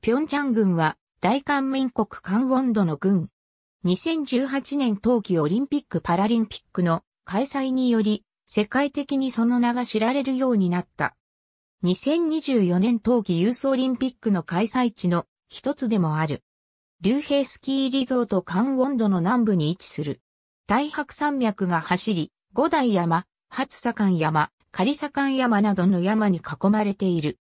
ピョンチャン軍は大韓民国カンウォンドの軍。2018年冬季オリンピック・パラリンピックの開催により世界的にその名が知られるようになった。2024年冬季ユースオリンピックの開催地の一つでもある。竜兵スキーリゾートカンウォンドの南部に位置する。大白山脈が走り、五大山、初左官山、仮左官山などの山に囲まれている。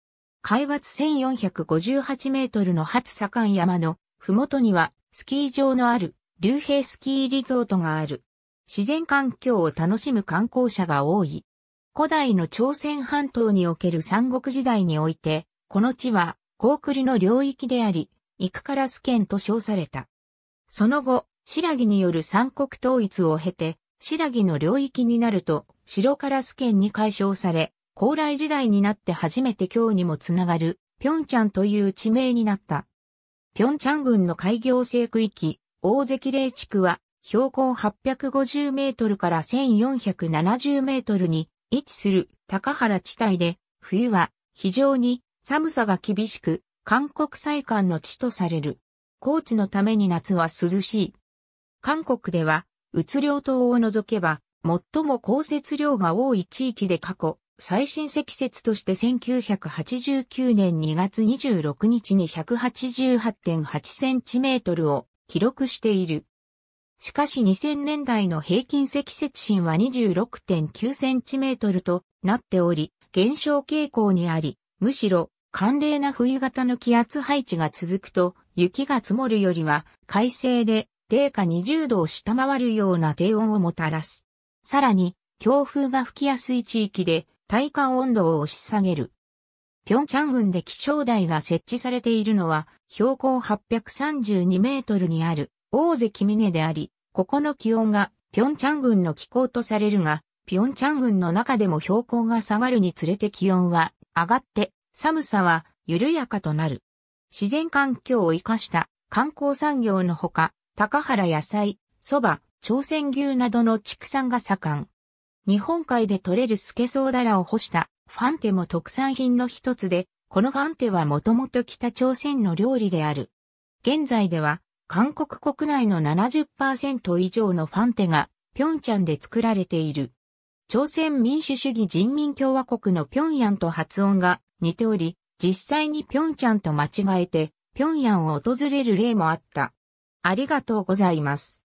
海抜1458メートルの初左官山のふもとにはスキー場のある竜兵スキーリゾートがある。自然環境を楽しむ観光者が多い。古代の朝鮮半島における三国時代において、この地は、高栗の領域であり、イクカラス県と称された。その後、白木による三国統一を経て、白木の領域になると、白カラス県に解消され、高麗時代になって初めて今日にもつながる、ピョンチャンという地名になった。ピョンチャン郡の開業制区域、大関霊地区は、標高850メートルから1470メートルに位置する高原地帯で、冬は非常に寒さが厳しく、韓国最寒の地とされる。高地のために夏は涼しい。韓国では、うつ島を除けば、最も降雪量が多い地域で過去、最新積雪として1989年2月26日に188.8センチメートルを記録している。しかし2000年代の平均積雪深は26.9センチメートルとなっており、減少傾向にあり、むしろ寒冷な冬型の気圧配置が続くと、雪が積もるよりは、快晴で零下20度を下回るような低温をもたらす。さらに、強風が吹きやすい地域で、体感温度を押し下げる。平昌郡で気象台が設置されているのは、標高832メートルにある大関峰であり、ここの気温が平昌郡の気候とされるが、平昌郡の中でも標高が下がるにつれて気温は上がって寒さは緩やかとなる。自然環境を生かした観光産業のほか、高原野菜、蕎麦、朝鮮牛などの畜産が盛ん。日本海で採れるスケソウダラを干したファンテも特産品の一つで、このファンテはもともと北朝鮮の料理である。現在では、韓国国内の70%以上のファンテが、ピョンチャンで作られている。朝鮮民主主義人民共和国のピョンヤンと発音が似ており、実際にピョンチャンと間違えて、ピョンヤンを訪れる例もあった。ありがとうございます。